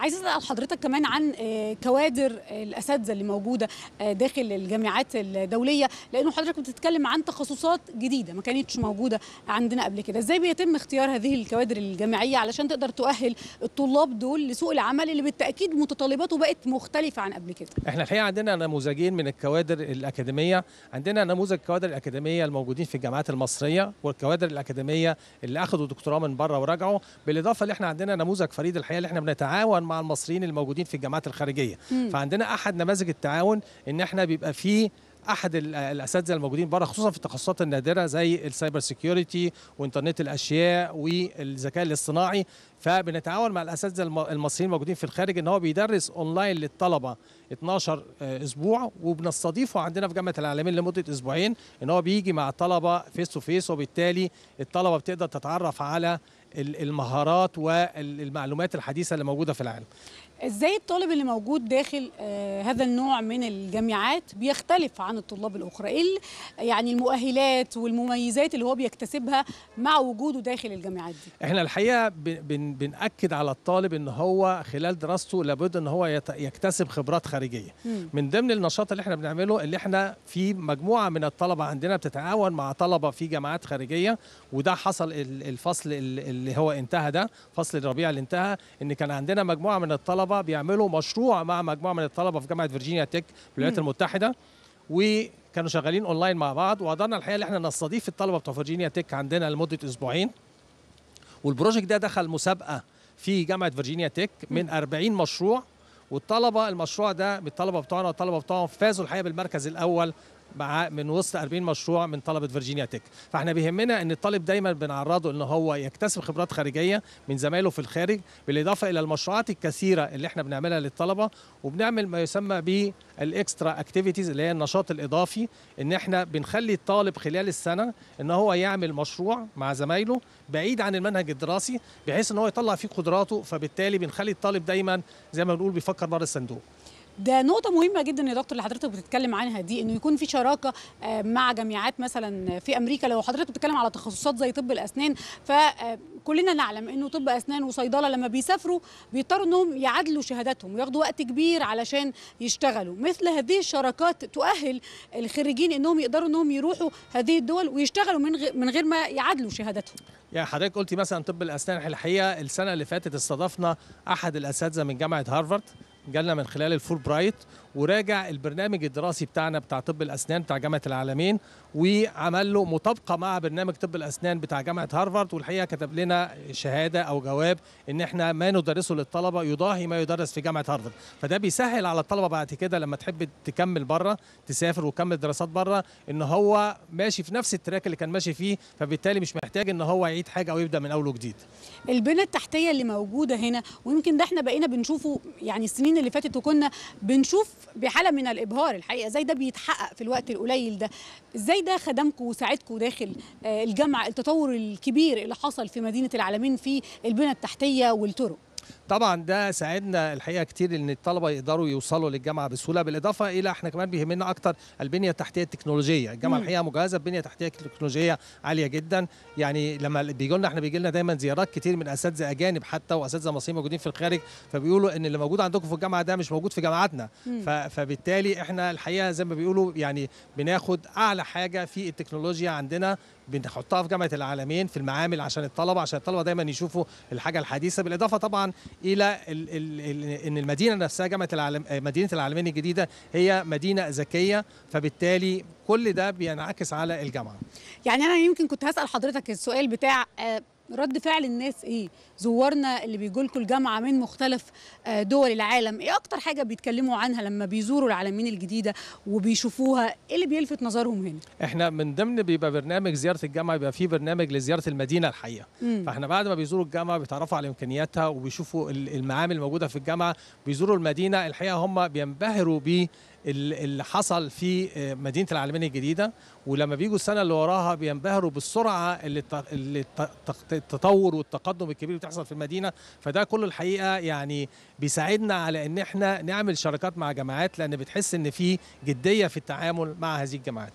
عايز اسال حضرتك كمان عن آه، كوادر الاساتذه اللي موجوده آه، داخل الجامعات الدوليه لانه حضرتك بتتكلم عن تخصصات جديده ما كانتش موجوده عندنا قبل كده ازاي بيتم اختيار هذه الكوادر الجامعيه علشان تقدر تؤهل الطلاب دول لسوق العمل اللي بالتاكيد متطلباته بقت مختلفه عن قبل كده احنا الحقيقه عندنا نموذجين من الكوادر الاكاديميه عندنا نموذج الكوادر الاكاديميه الموجودين في الجامعات المصريه والكوادر الاكاديميه اللي اخذوا دكتوراه من بره ورجعوا بالاضافه اللي احنا عندنا نموذج فريد الحقيقه اللي احنا بنتعاون التعاون مع المصريين الموجودين في الجامعات الخارجيه مم. فعندنا احد نماذج التعاون ان احنا بيبقى فيه احد الاساتذه الموجودين بره خصوصا في التخصصات النادره زي السايبر سيكيورتي وانترنت الاشياء والذكاء الاصطناعي فبنتعاون مع الاساتذه المصريين الموجودين في الخارج ان هو بيدرس اونلاين للطلبه 12 آه، اسبوع وبنستضيفه عندنا في جامعه العالمين لمده اسبوعين ان هو بيجي مع الطلبه فيس تو فيس وبالتالي الطلبه بتقدر تتعرف على المهارات والمعلومات الحديثه اللي موجوده في العالم ازاي الطالب اللي موجود داخل آه هذا النوع من الجامعات بيختلف عن الطلاب الاخرى ايه يعني المؤهلات والمميزات اللي هو بيكتسبها مع وجوده داخل الجامعات دي احنا الحقيقه بن بناكد على الطالب ان هو خلال دراسته لابد ان هو يكتسب خبرات خارجيه مم. من ضمن النشاط اللي احنا بنعمله اللي احنا في مجموعه من الطلبه عندنا بتتعاون مع طلبه في جامعات خارجيه وده حصل الفصل اللي هو انتهى ده فصل الربيع اللي انتهى ان كان عندنا مجموعه من الطلبه الطلبه بيعملوا مشروع مع مجموعه من الطلبه في جامعه فيرجينيا تك في الولايات المتحده وكانوا شغالين اونلاين مع بعض وقدرنا الحقيقه ان احنا نستضيف الطلبه بتوع فيرجينيا تك عندنا لمده اسبوعين والبروجكت ده دخل مسابقه في جامعه فيرجينيا تك من 40 مشروع والطلبه المشروع ده بالطلبه بتوعنا والطلبه بتوعهم فازوا الحقيقه بالمركز الاول مع من وسط 40 مشروع من طلبه فيرجينيا تك فاحنا بيهمنا ان الطالب دايما بنعرضه ان هو يكتسب خبرات خارجيه من زمايله في الخارج بالاضافه الى المشروعات الكثيره اللي احنا بنعملها للطلبه وبنعمل ما يسمى بالاكسترا اكتيفيتيز اللي هي النشاط الاضافي ان احنا بنخلي الطالب خلال السنه ان هو يعمل مشروع مع زمايله بعيد عن المنهج الدراسي بحيث ان هو يطلع فيه قدراته فبالتالي بنخلي الطالب دايما زي ما بنقول بيفكر بره الصندوق ده نقطة مهمة جدا يا دكتور اللي حضرتك بتتكلم عنها دي انه يكون في شراكة آه، مع جامعات مثلا في امريكا لو حضرتك بتتكلم على تخصصات زي طب الاسنان فكلنا آه، نعلم انه طب اسنان وصيدلة لما بيسافروا بيضطروا انهم يعادلوا شهاداتهم وياخدوا وقت كبير علشان يشتغلوا مثل هذه الشراكات تؤهل الخريجين انهم يقدروا انهم يروحوا هذه الدول ويشتغلوا من غير من غير ما يعادلوا شهاداتهم يعني حضرتك قلتي مثلا طب الاسنان الحقيقه السنه اللي فاتت استضفنا احد الاساتذه من جامعه هارفارد جالنا من خلال الفور برايت وراجع البرنامج الدراسي بتاعنا بتاع طب الاسنان بتاع جامعه العالمين وعمل له مطابقه مع برنامج طب الاسنان بتاع جامعه هارفارد والحقيقه كتب لنا شهاده او جواب ان احنا ما ندرسه للطلبه يضاهي ما يدرس في جامعه هارفارد فده بيسهل على الطلبه بعد كده لما تحب تكمل بره تسافر وتكمل دراسات بره ان هو ماشي في نفس التراك اللي كان ماشي فيه فبالتالي مش محتاج ان هو يعيد حاجه او يبدا من اول وجديد البنى التحتيه اللي موجوده هنا ويمكن ده احنا بقينا بنشوفه يعني السنين السنين اللي فاتت وكنا بنشوف بحاله من الابهار الحقيقه ازاي ده بيتحقق في الوقت القليل ده ازاي ده خدمكم وساعدكم داخل آه، الجامعه التطور الكبير اللي حصل في مدينه العالمين في البنى التحتيه والطرق طبعا ده ساعدنا الحقيقه كتير ان الطلبه يقدروا يوصلوا للجامعه بسهوله بالاضافه الى احنا كمان بيهمنا اكتر البنيه التحتيه التكنولوجيه الجامعه الحقيقه مجهزه ببنيه تحتيه تكنولوجيه عاليه جدا يعني لما بيجوا لنا احنا بيجي لنا دايما زيارات كتير من اساتذه اجانب حتى واساتذه مصريين موجودين في الخارج فبيقولوا ان اللي موجود عندكم في الجامعه ده مش موجود في جامعاتنا فبالتالي احنا الحقيقه زي ما بيقولوا يعني بناخد اعلى حاجه في التكنولوجيا عندنا بنحطها في جامعه العالمين في المعامل عشان الطلبه عشان الطلبه دايما يشوفوا الحاجه الحديثه بالاضافه طبعا الى ان المدينه نفسها جامعه العالم مدينه العالمين الجديده هي مدينه ذكيه فبالتالي كل ده بينعكس على الجامعه يعني انا يمكن كنت هسال حضرتك السؤال بتاع آه، رد فعل الناس ايه زوارنا اللي بيجوا لكم الجامعه من مختلف آه، دول العالم ايه اكتر حاجه بيتكلموا عنها لما بيزوروا العالمين الجديده وبيشوفوها ايه اللي بيلفت نظرهم هنا احنا من ضمن بيبقى برنامج زياره الجامعه بيبقى فيه برنامج لزياره المدينه الحقيقه مم. فاحنا بعد ما بيزوروا الجامعه بيتعرفوا على امكانياتها وبيشوفوا المعامل الموجوده في الجامعه بيزوروا المدينه الحقيقه هم بينبهروا بيه اللي حصل في آه، مدينه العالمين الجديده ولما بيجوا السنه اللي وراها بينبهروا بالسرعه اللي التطور والتقدم الكبير اللي بتحصل في المدينه فده كله الحقيقه يعني بيساعدنا على ان احنا نعمل شراكات مع جماعات لان بتحس ان في جديه في التعامل مع هذه الجماعات